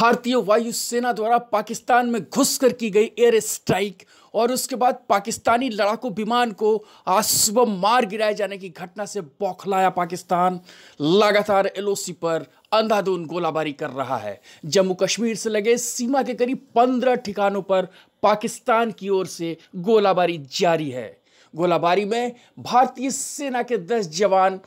भारतीय वायुसेना द्वारा पाकिस्तान में घुसकर की गई एयर स्ट्राइक और उसके बाद पाकिस्तानी लड़ाकू विमान को आज सुबह मार गिराए जाने की घटना से बौखलाया पाकिस्तान लगातार एलओसी पर अंधाधुन गोलाबारी कर रहा है जम्मू कश्मीर से लगे सीमा के करीब पंद्रह ठिकानों पर पाकिस्तान की ओर से गोलाबारी जारी है गोलाबारी में भारतीय सेना के दस जवान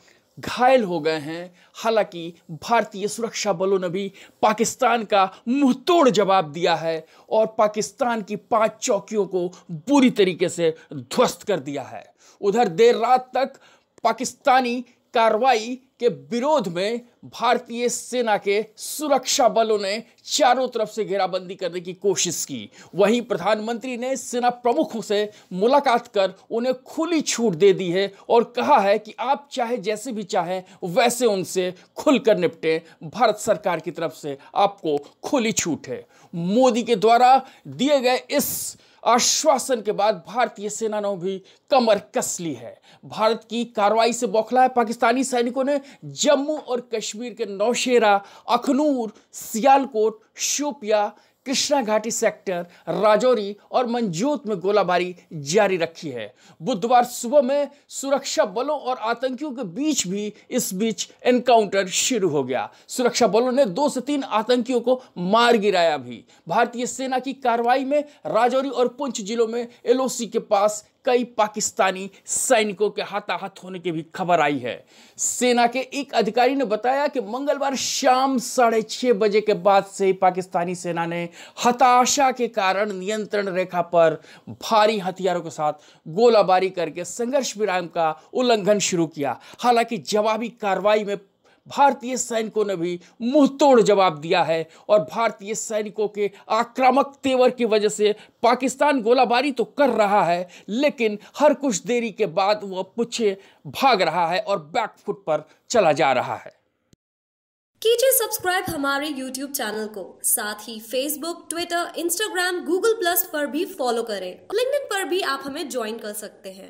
घायल हो गए हैं हालांकि भारतीय सुरक्षा बलों ने भी पाकिस्तान का मुंह तोड़ जवाब दिया है और पाकिस्तान की पांच चौकियों को बुरी तरीके से ध्वस्त कर दिया है उधर देर रात तक पाकिस्तानी कार्रवाई के विरोध में भारतीय सेना के सुरक्षा बलों ने चारों तरफ से घेराबंदी करने की कोशिश की वहीं प्रधानमंत्री ने सेना प्रमुखों से मुलाकात कर उन्हें खुली छूट दे दी है और कहा है कि आप चाहे जैसे भी चाहें वैसे उनसे खुलकर निपटें भारत सरकार की तरफ से आपको खुली छूट है मोदी के द्वारा दिए गए इस आश्वासन के बाद भारतीय सेना ने भी कमर कस ली है भारत की कार्रवाई से बौखला है पाकिस्तानी सैनिकों ने जम्मू और कश्मीर के नौशेरा अखनूर सियालकोट शोपिया कृष्णा घाटी सेक्टर राजौरी और मंजोत में गोलाबारी जारी रखी है बुधवार सुबह में सुरक्षा बलों और आतंकियों के बीच भी इस बीच एनकाउंटर शुरू हो गया सुरक्षा बलों ने दो से तीन आतंकियों को मार गिराया भी भारतीय सेना की कार्रवाई में राजौरी और पुंछ जिलों में एलओसी के पास कई पाकिस्तानी सैनिकों के हताहत होने की भी खबर आई है सेना के एक अधिकारी ने बताया कि मंगलवार शाम साढ़े छह बजे के बाद से पाकिस्तानी सेना ने हताशा के कारण नियंत्रण रेखा पर भारी हथियारों के साथ गोलाबारी करके संघर्ष विराम का उल्लंघन शुरू किया हालांकि जवाबी कार्रवाई में भारतीय सैनिकों ने भी मुंह तोड़ जवाब दिया है और भारतीय सैनिकों के आक्रामक तेवर की वजह से पाकिस्तान गोलाबारी तो कर रहा है लेकिन हर कुछ देरी के बाद वह पूछे भाग रहा है और बैकफुट पर चला जा रहा है कीजिए सब्सक्राइब हमारे YouTube चैनल को साथ ही Facebook, Twitter, Instagram, Google Plus पर भी फॉलो करें लिंक पर भी आप हमें ज्वाइन कर सकते हैं